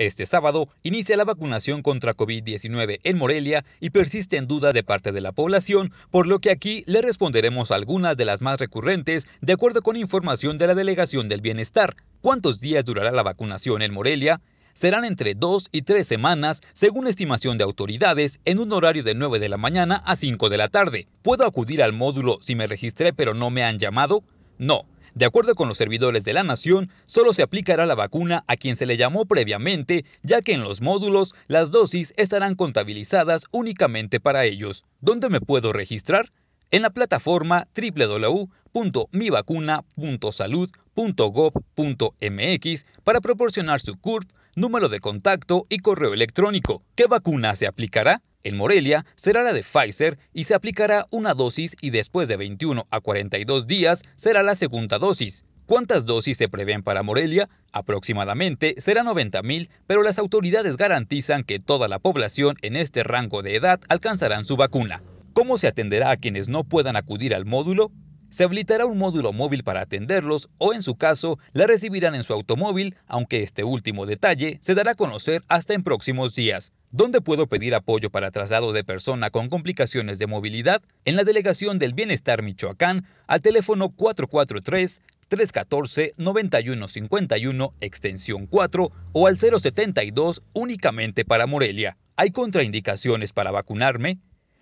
Este sábado inicia la vacunación contra COVID-19 en Morelia y persisten dudas de parte de la población, por lo que aquí le responderemos algunas de las más recurrentes de acuerdo con información de la Delegación del Bienestar. ¿Cuántos días durará la vacunación en Morelia? serán entre dos y tres semanas, según estimación de autoridades, en un horario de 9 de la mañana a 5 de la tarde. ¿Puedo acudir al módulo si me registré pero no me han llamado? No. De acuerdo con los servidores de la Nación, solo se aplicará la vacuna a quien se le llamó previamente, ya que en los módulos las dosis estarán contabilizadas únicamente para ellos. ¿Dónde me puedo registrar? En la plataforma www.mivacuna.salud.gov.mx para proporcionar su CURP, número de contacto y correo electrónico. ¿Qué vacuna se aplicará? En Morelia será la de Pfizer y se aplicará una dosis y después de 21 a 42 días será la segunda dosis. ¿Cuántas dosis se prevén para Morelia? Aproximadamente será 90.000, pero las autoridades garantizan que toda la población en este rango de edad alcanzarán su vacuna. ¿Cómo se atenderá a quienes no puedan acudir al módulo? se habilitará un módulo móvil para atenderlos o en su caso la recibirán en su automóvil, aunque este último detalle se dará a conocer hasta en próximos días. ¿Dónde puedo pedir apoyo para traslado de persona con complicaciones de movilidad? En la Delegación del Bienestar Michoacán al teléfono 443 314 9151 extensión 4 o al 072 únicamente para Morelia. ¿Hay contraindicaciones para vacunarme?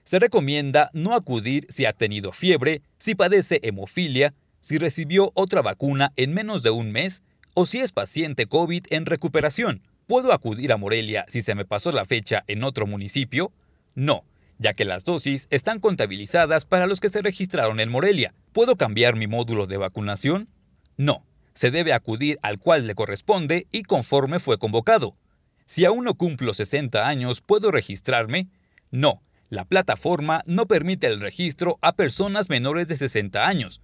Se recomienda no acudir si ha tenido fiebre, si padece hemofilia, si recibió otra vacuna en menos de un mes o si es paciente COVID en recuperación. ¿Puedo acudir a Morelia si se me pasó la fecha en otro municipio? No, ya que las dosis están contabilizadas para los que se registraron en Morelia. ¿Puedo cambiar mi módulo de vacunación? No, se debe acudir al cual le corresponde y conforme fue convocado. Si aún no cumplo 60 años, ¿puedo registrarme? No, la plataforma no permite el registro a personas menores de 60 años.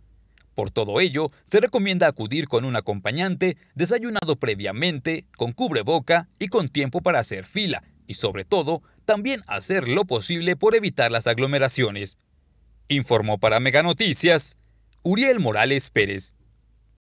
Por todo ello, se recomienda acudir con un acompañante, desayunado previamente, con cubreboca y con tiempo para hacer fila, y sobre todo, también hacer lo posible por evitar las aglomeraciones. Informó para Meganoticias, Uriel Morales Pérez.